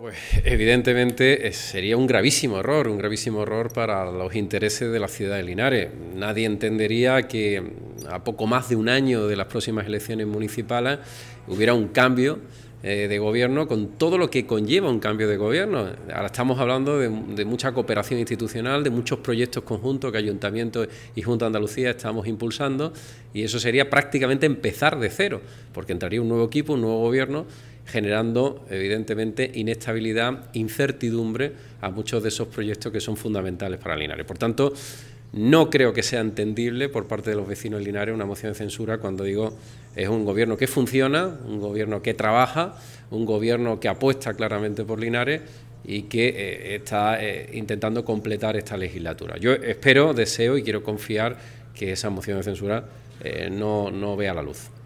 pues evidentemente eh, sería un gravísimo error, un gravísimo error para los intereses de la ciudad de Linares. Nadie entendería que mm, a poco más de un año de las próximas elecciones municipales hubiera un cambio eh, de gobierno con todo lo que conlleva un cambio de gobierno. Ahora estamos hablando de, mucha cooperación institucional, de muchos proyectos conjuntos que Ayuntamiento y Junta de Andalucía estamos impulsando y eso sería prácticamente empezar de cero, porque entraría un nuevo equipo, un nuevo gobierno generando evidentemente inestabilidad, incertidumbre a muchos de esos proyectos que son fundamentales para Linares. Por tanto, no creo que sea entendible por parte de los vecinos de Linares una moción de censura cuando digo es un gobierno que funciona, un gobierno que trabaja, un gobierno que apuesta claramente por Linares y que eh, está eh, intentando completar esta legislatura. Yo espero, deseo y quiero confiar que esa moción de censura eh, no vea la luz.